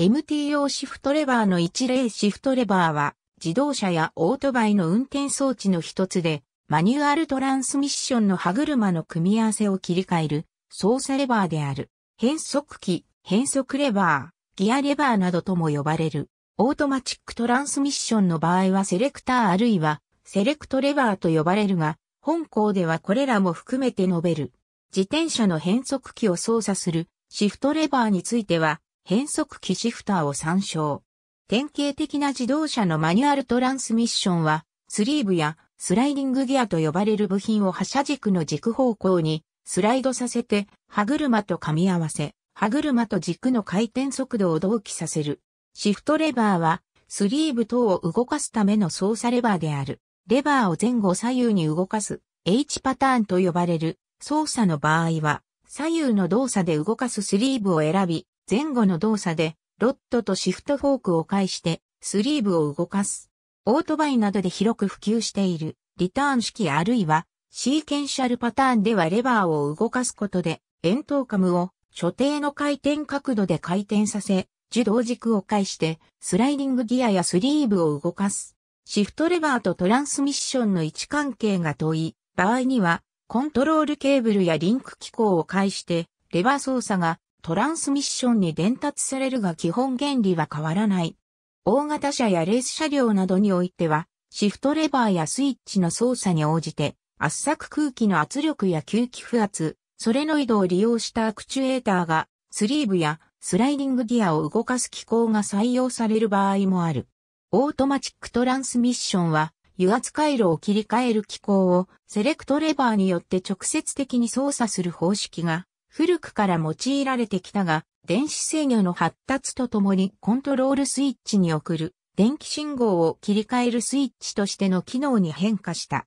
MTO シフトレバーの一例シフトレバーは自動車やオートバイの運転装置の一つでマニュアルトランスミッションの歯車の組み合わせを切り替える操作レバーである変速機、変速レバー、ギアレバーなどとも呼ばれるオートマチックトランスミッションの場合はセレクターあるいはセレクトレバーと呼ばれるが本校ではこれらも含めて述べる自転車の変速機を操作するシフトレバーについては変速機シフターを参照。典型的な自動車のマニュアルトランスミッションは、スリーブやスライディングギアと呼ばれる部品を発射軸の軸方向にスライドさせて、歯車と噛み合わせ、歯車と軸の回転速度を同期させる。シフトレバーは、スリーブ等を動かすための操作レバーである。レバーを前後左右に動かす H パターンと呼ばれる操作の場合は、左右の動作で動かすスリーブを選び、前後の動作で、ロッドとシフトフォークを介して、スリーブを動かす。オートバイなどで広く普及している、リターン式あるいは、シーケンシャルパターンではレバーを動かすことで、円筒カムを所定の回転角度で回転させ、受動軸を介して、スライディングギアやスリーブを動かす。シフトレバーとトランスミッションの位置関係が遠い場合には、コントロールケーブルやリンク機構を介して、レバー操作がトランスミッションに伝達されるが基本原理は変わらない。大型車やレース車両などにおいては、シフトレバーやスイッチの操作に応じて、圧搾空気の圧力や吸気不圧、ソレノイドを利用したアクチュエーターが、スリーブやスライディングギアを動かす機構が採用される場合もある。オートマチックトランスミッションは、油圧回路を切り替える機構をセレクトレバーによって直接的に操作する方式が古くから用いられてきたが、電子制御の発達とともにコントロールスイッチに送る電気信号を切り替えるスイッチとしての機能に変化した。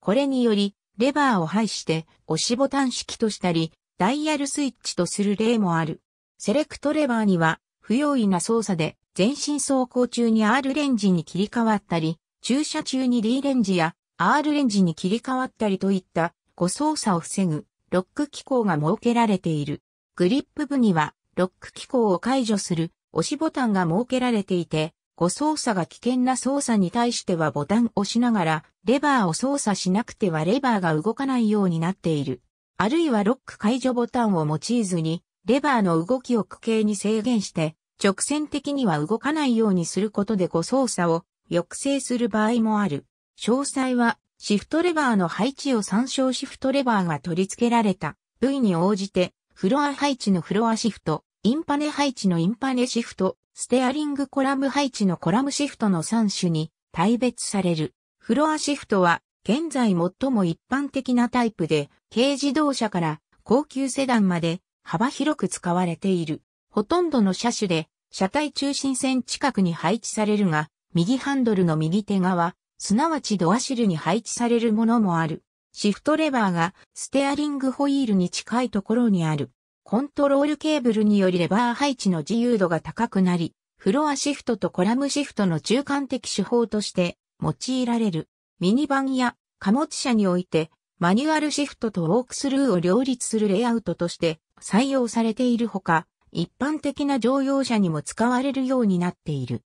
これにより、レバーを排して押しボタン式としたり、ダイヤルスイッチとする例もある。セレクトレバーには、不用意な操作で全身走行中に R レンジに切り替わったり、駐車中に D レンジや R レンジに切り替わったりといった誤操作を防ぐロック機構が設けられている。グリップ部には、ロック機構を解除する押しボタンが設けられていて、誤操作が危険な操作に対してはボタンを押しながら、レバーを操作しなくてはレバーが動かないようになっている。あるいはロック解除ボタンを用いずに、レバーの動きを区形に制限して、直線的には動かないようにすることで誤操作を抑制する場合もある。詳細はシフトレバーの配置を参照シフトレバーが取り付けられた部位に応じて、フロア配置のフロアシフト、インパネ配置のインパネシフト、ステアリングコラム配置のコラムシフトの3種に大別される。フロアシフトは、現在最も一般的なタイプで、軽自動車から高級セダンまで幅広く使われている。ほとんどの車種で、車体中心線近くに配置されるが、右ハンドルの右手側、すなわちドアシルに配置されるものもある。シフトレバーがステアリングホイールに近いところにある。コントロールケーブルによりレバー配置の自由度が高くなり、フロアシフトとコラムシフトの中間的手法として用いられる。ミニバンや貨物車においてマニュアルシフトとウォークスルーを両立するレイアウトとして採用されているほか、一般的な乗用車にも使われるようになっている。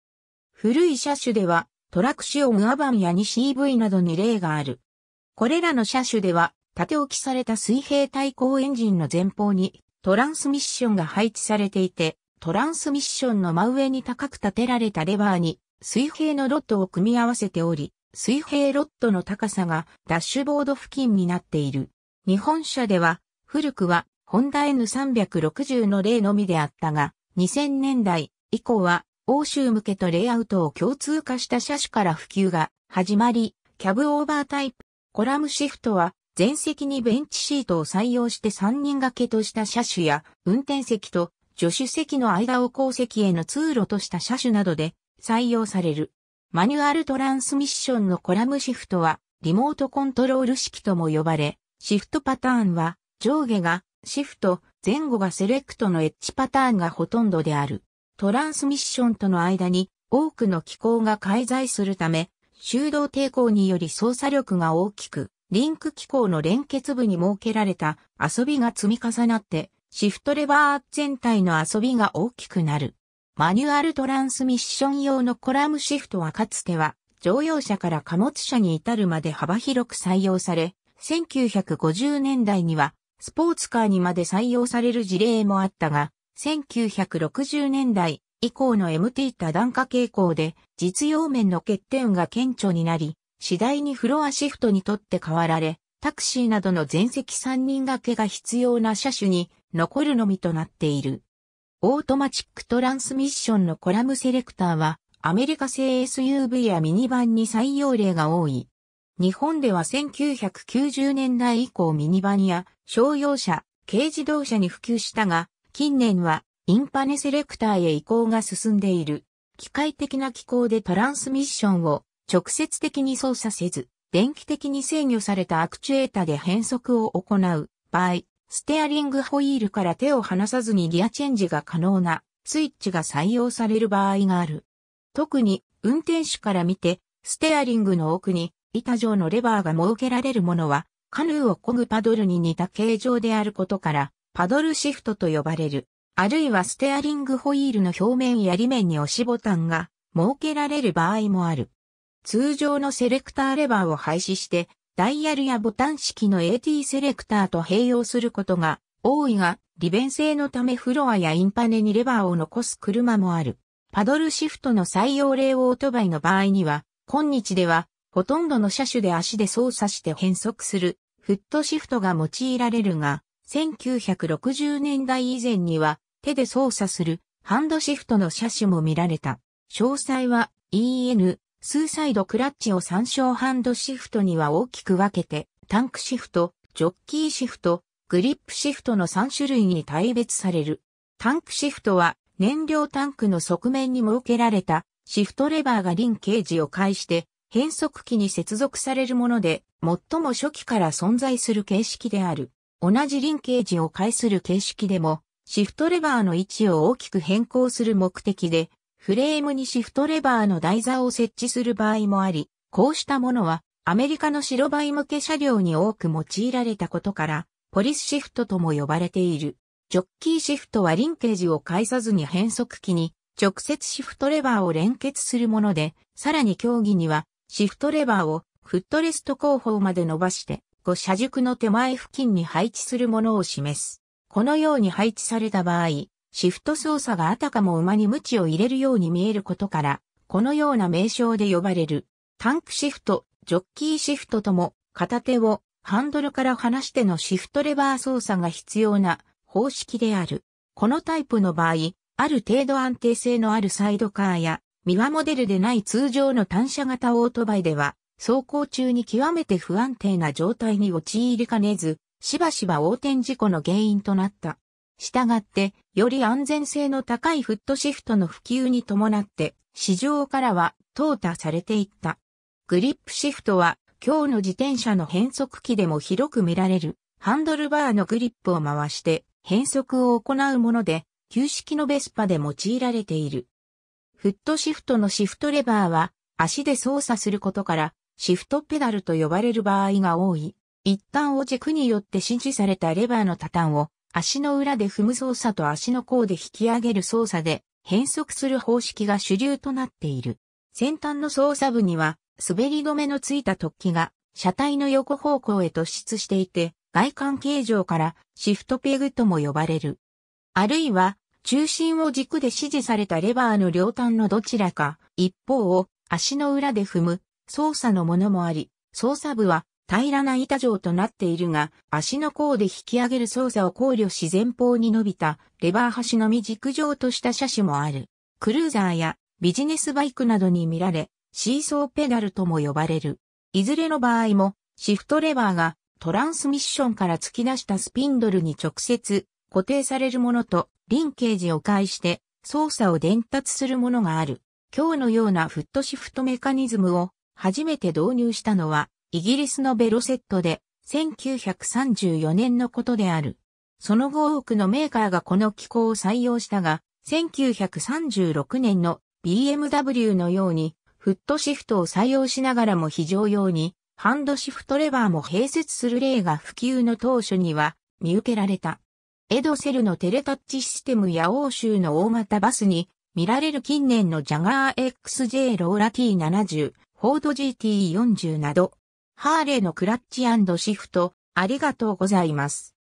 古い車種ではトラクシオンアバンや 2CV などに例がある。これらの車種では、縦置きされた水平対向エンジンの前方にトランスミッションが配置されていて、トランスミッションの真上に高く立てられたレバーに水平のロッドを組み合わせており、水平ロッドの高さがダッシュボード付近になっている。日本車では古くはホンダ N360 の例のみであったが、2000年代以降は欧州向けとレイアウトを共通化した車種から普及が始まり、キャブオーバータイプ、コラムシフトは前席にベンチシートを採用して3人掛けとした車種や運転席と助手席の間を後席への通路とした車種などで採用される。マニュアルトランスミッションのコラムシフトはリモートコントロール式とも呼ばれ、シフトパターンは上下がシフト、前後がセレクトのエッジパターンがほとんどである。トランスミッションとの間に多くの機構が介在するため、修道抵抗により操作力が大きく、リンク機構の連結部に設けられた遊びが積み重なって、シフトレバー全体の遊びが大きくなる。マニュアルトランスミッション用のコラムシフトはかつては、乗用車から貨物車に至るまで幅広く採用され、1950年代にはスポーツカーにまで採用される事例もあったが、1960年代以降の MT 多段化傾向で実用面の欠点が顕著になり、次第にフロアシフトにとって変わられ、タクシーなどの全席3人掛けが必要な車種に残るのみとなっている。オートマチックトランスミッションのコラムセレクターはアメリカ製 SUV やミニバンに採用例が多い。日本では1990年代以降ミニバンや商用車、軽自動車に普及したが、近年はインパネセレクターへ移行が進んでいる。機械的な機構でトランスミッションを直接的に操作せず、電気的に制御されたアクチュエータで変速を行う場合、ステアリングホイールから手を離さずにギアチェンジが可能なスイッチが採用される場合がある。特に運転手から見て、ステアリングの奥に板状のレバーが設けられるものは、カヌーを漕ぐパドルに似た形状であることから、パドルシフトと呼ばれる、あるいはステアリングホイールの表面や裏面に押しボタンが設けられる場合もある。通常のセレクターレバーを廃止して、ダイヤルやボタン式の AT セレクターと併用することが多いが、利便性のためフロアやインパネにレバーを残す車もある。パドルシフトの採用例オートバイの場合には、今日では、ほとんどの車種で足で操作して変速する、フットシフトが用いられるが、1960年代以前には手で操作するハンドシフトの車種も見られた。詳細は EN、スーサイドクラッチを参照ハンドシフトには大きく分けて、タンクシフト、ジョッキーシフト、グリップシフトの3種類に大別される。タンクシフトは燃料タンクの側面に設けられたシフトレバーがリンケージを介して変速機に接続されるもので、最も初期から存在する形式である。同じリンケージを介する形式でも、シフトレバーの位置を大きく変更する目的で、フレームにシフトレバーの台座を設置する場合もあり、こうしたものはアメリカの白バイ向け車両に多く用いられたことから、ポリスシフトとも呼ばれている。ジョッキーシフトはリンケージを介さずに変速機に直接シフトレバーを連結するもので、さらに競技にはシフトレバーをフットレスト後方まで伸ばして後車軸の手前付近に配置するものを示す。このように配置された場合、シフト操作があたかも馬に鞭を入れるように見えることから、このような名称で呼ばれる。タンクシフト、ジョッキーシフトとも、片手をハンドルから離してのシフトレバー操作が必要な方式である。このタイプの場合、ある程度安定性のあるサイドカーや、ミワモデルでない通常の単車型オートバイでは、走行中に極めて不安定な状態に陥りかねず、しばしば横転事故の原因となった。したがって、より安全性の高いフットシフトの普及に伴って、市場からは淘汰されていった。グリップシフトは、今日の自転車の変速機でも広く見られる、ハンドルバーのグリップを回して、変速を行うもので、旧式のベスパで用いられている。フットシフトのシフトレバーは、足で操作することから、シフトペダルと呼ばれる場合が多い。一旦を軸によって指示されたレバーの多端を足の裏で踏む操作と足の甲で引き上げる操作で変速する方式が主流となっている。先端の操作部には滑り止めのついた突起が車体の横方向へ突出していて外観形状からシフトペグとも呼ばれる。あるいは中心を軸で指示されたレバーの両端のどちらか一方を足の裏で踏む操作のものもあり、操作部は平らな板状となっているが、足の甲で引き上げる操作を考慮し前方に伸びたレバー端のみ軸状とした車種もある。クルーザーやビジネスバイクなどに見られ、シーソーペダルとも呼ばれる。いずれの場合も、シフトレバーがトランスミッションから突き出したスピンドルに直接固定されるものとリンケージを介して操作を伝達するものがある。今日のようなフットシフトメカニズムを初めて導入したのは、イギリスのベロセットで、1934年のことである。その後多くのメーカーがこの機構を採用したが、1936年の BMW のように、フットシフトを採用しながらも非常用に、ハンドシフトレバーも併設する例が普及の当初には見受けられた。エドセルのテレタッチシステムや欧州の大型バスに見られる近年のジャガー XJ ローラ T70 フォード GT40 など、ハーレーのクラッチシフト、ありがとうございます。